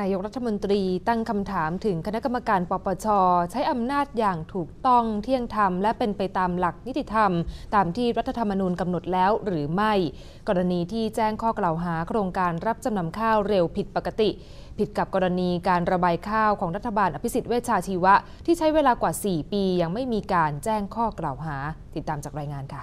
นายกรัฐมนตรีตั้งคำถามถึงคณะกรรมการ ปปช ใช้อำนาจอย่างถูกต้องเที่ยงธรรมและเป็นไปตามหลักนิติธรรม ตามที่รัฐธรรมนูญกำหนดแล้วหรือไม่ กรณีที่แจ้งข้อกล่าวหา โครงการรับจำนำข้าวเร็วผิดปกติ ผิดกับกรณีการระบายข้าวของรัฐบาลอภิสิทธิ์เวชาชีวะ ที่ใช้เวลากว่า 4 ปียังไม่มีการแจ้งข้อกล่าวหาติดตามจากรายงานค่ะ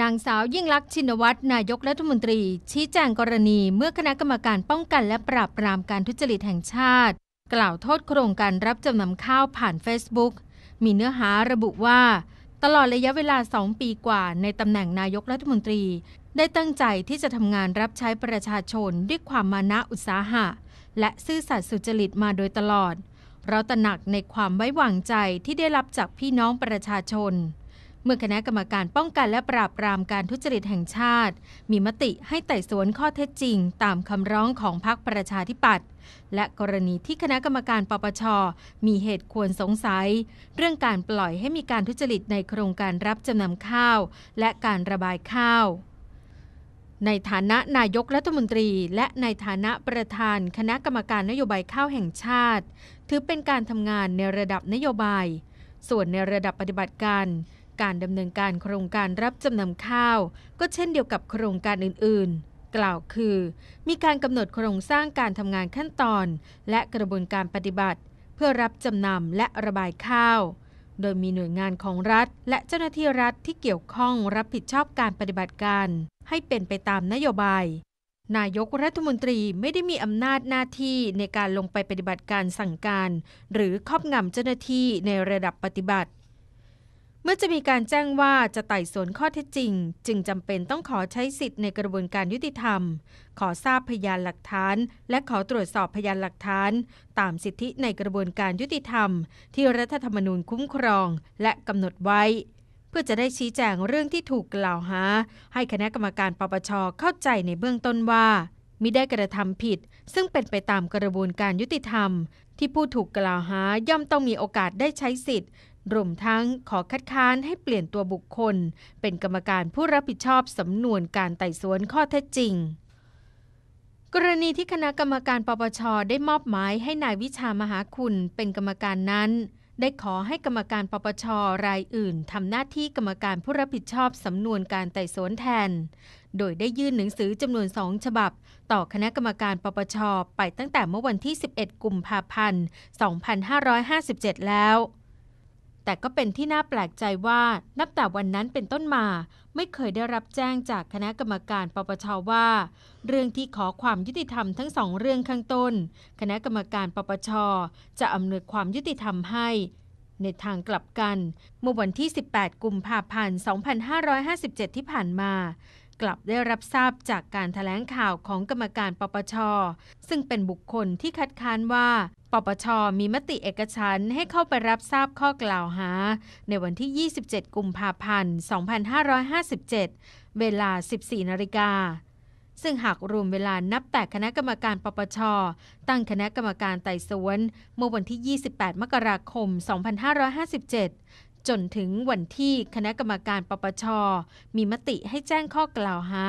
นางสาวยิ่งลักษณ์ชินวัตร นายกรัฐมนตรีชี้แจงกรณีเมื่อคณะกรรมการป้องกันและปราบปรามการทุจริตแห่งชาติ กล่าวโทษโครงการรับจำนำข้าวผ่านเฟซบุ๊กมีเนื้อหาระบุว่า ตลอดระยะเวลา 2 ปีกว่าในตำแหน่งนายกรัฐมนตรี ได้ตั้งใจที่จะทำงานรับใช้ประชาชนด้วยความมานะอุตสาหะ และซื่อสัตย์สุจริตมาโดยตลอดเราตระหนักในความไว้วางใจที่ได้รับจากพี่น้องประชาชนเมื่อคณะกรรมการป้องกันและปราบปรามการทุจริตแห่งชาติ มีมติให้ไต่สวนข้อเท็จจริง ตามคำร้องของพรรคประชาธิปัตย์และกรณีที่คณะกรรมการปปชมีเหตุควรสงสัย เรื่องการปล่อยให้มีการทุจริตในโครงการรับจำนำข้าว และการระบายข้าว ในฐานะนายกรัฐมนตรี และในฐานะประธาน คณะกรรมการนโยบายข้าวแห่งชาติถือเป็นการทำงานในระดับนโยบาย ส่วนในระดับปฏิบัติการการดำเนินการโครงการรับจำนำข้าว ก็เช่นเดียวกับโครงการอื่นๆ กล่าวคือ มีการกำหนดโครงสร้างการทำงานขั้นตอน และกระบวนการปฏิบัติ เพื่อรับจำนำและระบายข้าว โดยมีหน่วยงานของรัฐ และเจ้าหน้าที่รัฐที่เกี่ยวข้องรับผิดชอบการปฏิบัติการ ให้เป็นไปตามนโยบาย นายกรัฐมนตรีไม่ได้มีอำนาจหน้าที่ในการลงไปปฏิบัติการสั่งการ หรือครอบงำเจ้าหน้าที่ในระดับปฏิบัติเมื่อจะมีการแจ้งว่าจะไต่สวนข้อเท็จจริง จึงจำเป็นต้องขอใช้สิทธิ์ในกระบวนการยุติธรรม ขอทราบพยานหลักฐาน และขอตรวจสอบพยานหลักฐาน ตามสิทธิในกระบวนการยุติธรรม ที่รัฐธรรมนูญคุ้มครอง และกำหนดไว้ เพื่อจะได้ชี้แจงเรื่องที่ถูกกล่าวหา ให้คณะกรรมการปปชเข้าใจในเบื้องต้นว่ามิได้กระทำผิด ซึ่งเป็นไปตามกระบวนการยุติธรรม ที่ผู้ถูกกล่าวหาย่อมต้องมีโอกาสได้ใช้สิทธิ์รวมทั้งขอคัดค้านให้เปลี่ยนตัวบุคคล เป็นกรรมการผู้รับผิดชอบสำนวนการไต่สวนข้อเท็จจริง กรณีที่คณะกรรมการปปชได้มอบหมายให้นายวิชามหาคุณเป็นกรรมการนั้น ได้ขอให้กรรมการปปชรายอื่นทำหน้าที่กรรมการผู้รับผิดชอบสำนวนการไต่สวนแทน โดยได้ยื่นหนังสือจำนวนสองฉบับ ต่อคณะกรรมการปปชไปตั้งแต่เมื่อวันที่ 11 กุมภาพันธ์ 2557 แล้วแต่ก็เป็นที่น่าแปลกใจว่านับแต่วันนั้นเป็นต้นมา ไม่เคยได้รับแจ้งจากคณะกรรมการปปชว่า เรื่องที่ขอความยุติธรรมทั้งสองเรื่องข้างต้น คณะกรรมการปปชจะอำนวยความยุติธรรมให้ ในทางกลับกันเมื่อวันที่ 18กุมภาพันธ์2557 ที่ผ่านมา กลับได้รับทราบจากการถแถลงข่าวของกรรมการปปชซึ่งเป็นบุคคลที่คัดค้านว่าปชมีมติเอกฉันให้เข้าไปรับทราบข้อกล่าวหา ในวันที่ 27 กุมภาพันธ์ 2557 เวลา 14 นาฬิกา ซึ่งหากรวมเวลานับแต่คณะกรรมการปปชตั้งคณะกรรมการไต่สวน เมื่อวันที่ 28 มกราคม 2557จนถึงวันที่คณะกรรมการปปช มีมติให้แจ้งข้อกล่าวหา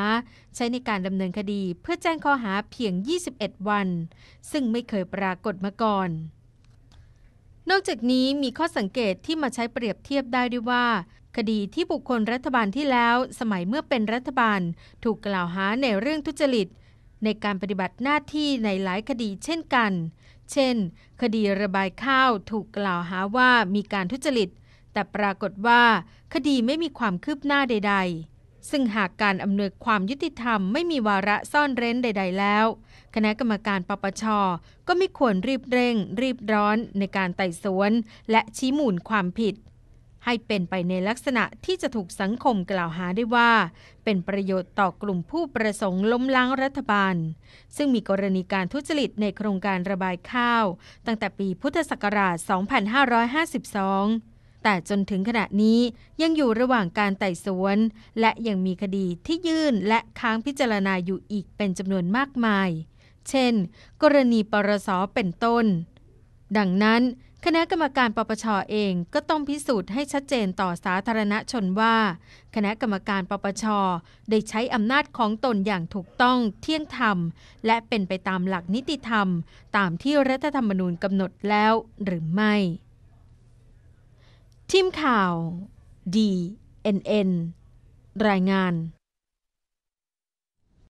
ใช้ในการดำเนินคดีเพื่อแจ้งข้อหาเพียง 21 วัน ซึ่งไม่เคยปรากฏมาก่อน นอกจากนี้มีข้อสังเกตที่มาใช้เปรียบเทียบได้ด้วยว่า คดีที่บุคคลรัฐบาลที่แล้ว สมัยเมื่อเป็นรัฐบาล ถูกกล่าวหาในเรื่องทุจริตในการปฏิบัติหน้าที่ในหลายคดีเช่นกัน เช่น คดีระบายข้าวถูกกล่าวหาว่ามีการทุจริตแต่ปรากฏว่าคดีไม่มีความคืบหน้าใด ๆ ซึ่งหากการอำนวยความยุติธรรมไม่มีวาระซ่อนเร้นใด ๆ แล้วคณะกรรมการปปชก็ไม่ควรรีบเร่ง รีบร้อน ในการไต่สวน และชี้มูลความผิด ให้เป็นไปในลักษณะที่จะถูกสังคมกล่าวหาได้ว่า เป็นประโยชน์ต่อกลุ่มผู้ประสงค์ล้มล้างรัฐบาล ซึ่งมีกรณีการทุจริตในโครงการระบายข้าว ตั้งแต่ปีพุทธศักราช 2552แต่จนถึงขณะนี้ยังอยู่ระหว่างการไต่สวน และยังมีคดีที่ยื่นและค้างพิจารณาอยู่อีกเป็นจำนวนมากมาย เช่น กรณีปรส เป็นต้น ดังนั้น คณะกรรมการปปชอเองก็ต้องพิสูจน์ให้ชัดเจนต่อสาธารณชนว่า คณะกรรมการปปชได้ใช้อำนาจของตนอย่างถูกต้อง เที่ยงธรรม และเป็นไปตามหลักนิติธรรม ตามที่รัฐธรรมนูญกำหนดแล้ว หรือไม่ทีมข่าว DNN รายงาน